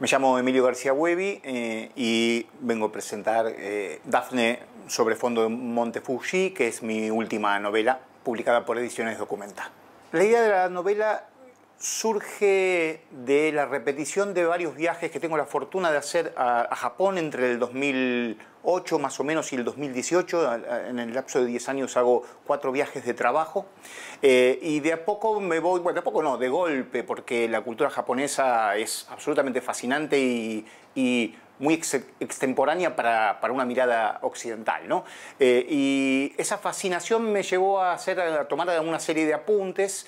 Me llamo Emilio García Huevi eh, y vengo a presentar Daphne eh, Dafne sobre fondo de Fuji, que es mi última novela publicada por Ediciones Documenta. La idea de la novela surge de la repetición de varios viajes que tengo la fortuna de hacer a, Japón entre el 2008 más o menos y el 2018. En el lapso de 10 años hago cuatro viajes de trabajo. Eh, y de a poco me voy, bueno, de a poco no, de golpe, porque la cultura japonesa es absolutamente fascinante y, muy extemporánea para, una mirada occidental. Eh, y esa fascinación me llevó a, hacer, a tomar una serie de apuntes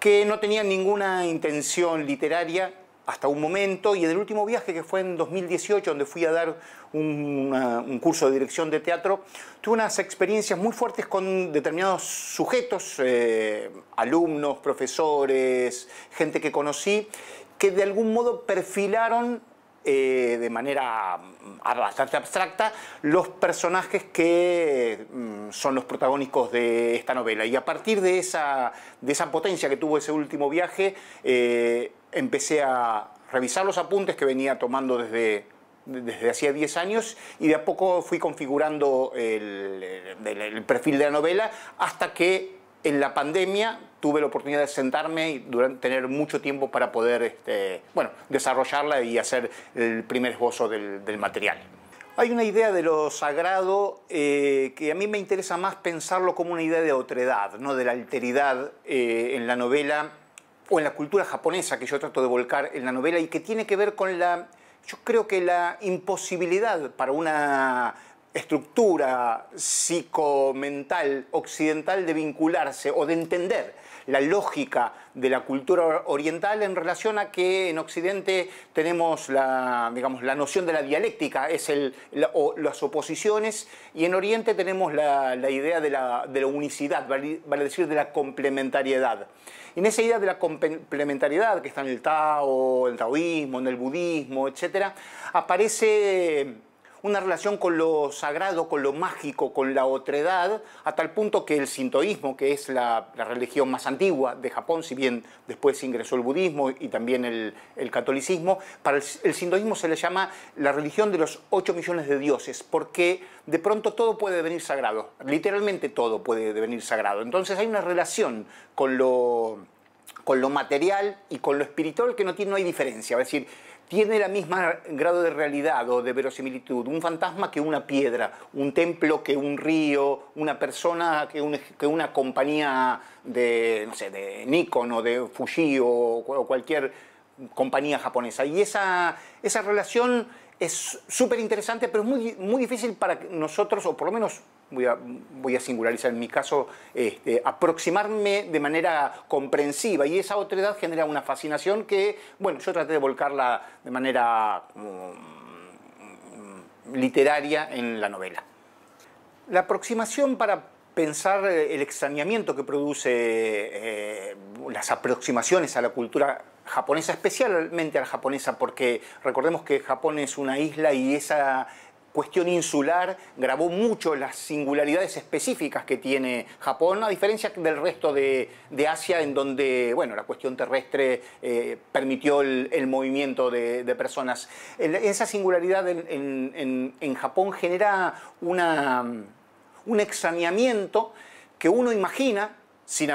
que no tenía ninguna intención literaria hasta un momento y en el último viaje que fue en 2018 donde fui a dar un, curso de dirección de teatro, tuve unas experiencias muy fuertes con determinados sujetos, eh, alumnos, profesores, gente que conocí, que de algún modo perfilaron eh, de manera mm, bastante abstracta los personajes que mm, son los protagónicos de esta novela. Y a partir de esa, de esa potencia que tuvo ese último viaje, eh, empecé a revisar los apuntes que venía tomando desde desde hacía 10 años y de a poco fui configurando el, perfil de la novela hasta que en la pandemia tuve la oportunidad de sentarme y tener mucho tiempo para poder este, desarrollarla y hacer el primer esbozo del, material. Hay una idea de lo sagrado eh, que a mí me interesa más pensarlo como una idea de otredad, de la alteridad eh, en la novela o en la cultura japonesa que yo trato de volcar en la novela y que tiene que ver con la, yo creo que la imposibilidad para una estructura psicomental occidental de vincularse o de entender la lógica de la cultura oriental en relación a que en Occidente tenemos la, digamos, la noción de la dialéctica, es el, o las oposiciones, y en Oriente tenemos la, la idea de la, de unicidad, vale, decir, de la complementariedad. En esa idea de la complementariedad que está en el Tao, el taoísmo, en el budismo, etc., aparece una relación con lo sagrado, con lo mágico, con la otredad, a tal punto que el sintoísmo, que es la, religión más antigua de Japón, si bien después ingresó el budismo y también el, catolicismo, para el, sintoísmo se le llama la religión de los ocho millones de dioses, porque de pronto todo puede devenir sagrado, literalmente todo puede devenir sagrado. Entonces hay una relación con lo, con lo material y con lo espiritual que no, tiene, no hay diferencia. Es decir, tiene la misma grado de realidad o de verosimilitud, un fantasma que una piedra, un templo que un río, una persona que, que una compañía de, no de Nikon o de Fuji o, cualquier compañía japonesa. Y esa, esa relación es súper interesante, pero es muy, muy difícil para nosotros, o por lo menos voy a, singularizar en mi caso, este, aproximarme de manera comprensiva y esa otra edad genera una fascinación que, bueno, yo traté de volcarla de manera mm, mm, literaria en la novela. La aproximación para pensar eh, el extrañamiento que produce eh, las aproximaciones a la cultura japonesa, especialmente a la japonesa, porque recordemos que Japón es una isla y esa cuestión insular, grabó mucho las singularidades específicas que tiene Japón, a diferencia del resto de, Asia, en donde bueno, la cuestión terrestre eh, permitió el, movimiento de, personas. esa singularidad en, Japón genera un extrañamiento que uno imagina sin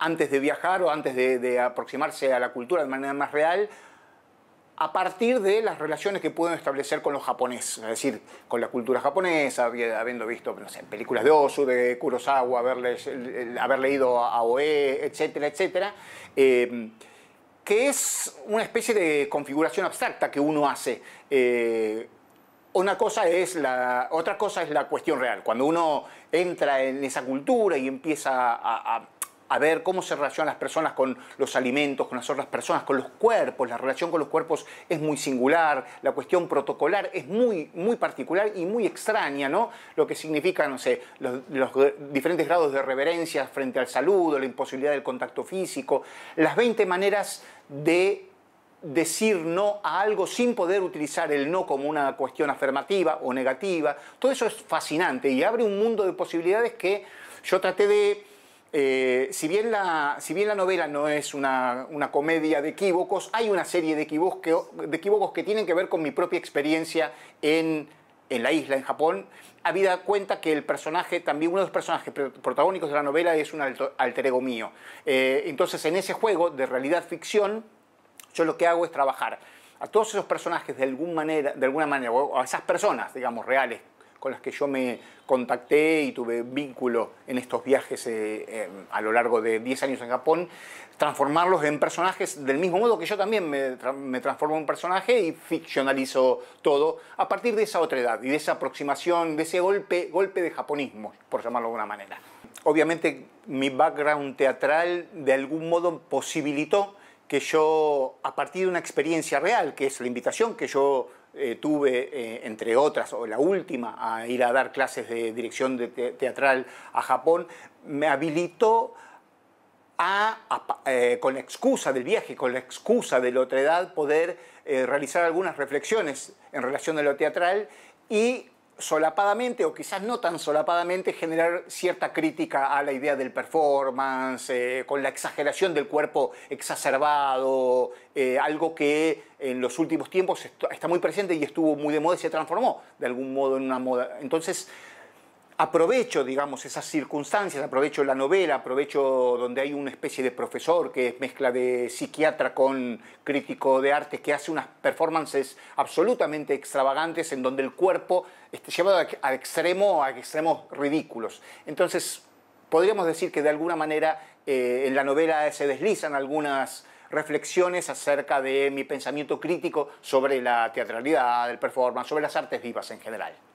antes de viajar o antes de aproximarse a la cultura de manera más real, a partir de las relaciones que pueden establecer con los japoneses, es decir, con la cultura japonesa, habiendo visto películas de Osu, de Kurosawa, haberles, haber leído a Oe, etcétera, etcétera, eh, que es una especie de configuración abstracta que uno hace. Eh, una cosa es la, otra cosa es la cuestión real. Cuando uno entra en esa cultura y empieza a a ver cómo se relacionan las personas con los alimentos, con las otras personas, con los cuerpos. La relación con los cuerpos es muy singular, la cuestión protocolar es muy, muy particular y muy extraña, ¿no? Lo que significan no sé, los, los diferentes grados de reverencia frente al saludo, la imposibilidad del contacto físico, las 20 maneras de decir no a algo sin poder utilizar el no como una cuestión afirmativa o negativa. Todo eso es fascinante y abre un mundo de posibilidades que yo traté de eh, si, bien la, si bien la novela no es una, comedia de equívocos, hay una serie de equívocos, que, tienen que ver con mi propia experiencia en, la isla, en Japón, habida cuenta que el personaje, también uno de los personajes protagónicos de la novela es un alter ego mío. Eh, entonces, en ese juego de realidad-ficción, yo lo que hago es trabajar a todos esos personajes de, alguna manera, de alguna manera, o a esas personas, digamos, reales, con las que yo me contacté y tuve vínculo en estos viajes eh, eh, a lo largo de 10 años en Japón, transformarlos en personajes del mismo modo que yo también me, transformo en un personaje y ficcionalizo todo a partir de esa otra edad y de esa aproximación, de ese golpe, golpe de japonismo, por llamarlo de alguna manera. Obviamente mi background teatral de algún modo posibilitó que yo, a partir de una experiencia real, que es la invitación que yo eh, tuve, eh, entre otras, o la última, a ir a dar clases de dirección teatral a Japón, me habilitó a, eh, con la excusa del viaje, con la excusa de la otra edad, poder realizar algunas reflexiones en relación a lo teatral y solapadamente o quizás no tan solapadamente generar cierta crítica a la idea del performance, eh, con la exageración del cuerpo exacerbado, eh, algo que en los últimos tiempos está muy presente y estuvo muy de moda y se transformó de algún modo en una moda. Entonces, aprovecho, digamos, esas circunstancias, aprovecho la novela, aprovecho donde hay una especie de profesor que es mezcla de psiquiatra con crítico de arte, que hace unas performances absolutamente extravagantes en donde el cuerpo está llevado al extremo, a extremos ridículos. Entonces, podríamos decir que de alguna manera eh, en la novela se deslizan algunas reflexiones acerca de mi pensamiento crítico sobre la teatralidad, el performance, sobre las artes vivas en general.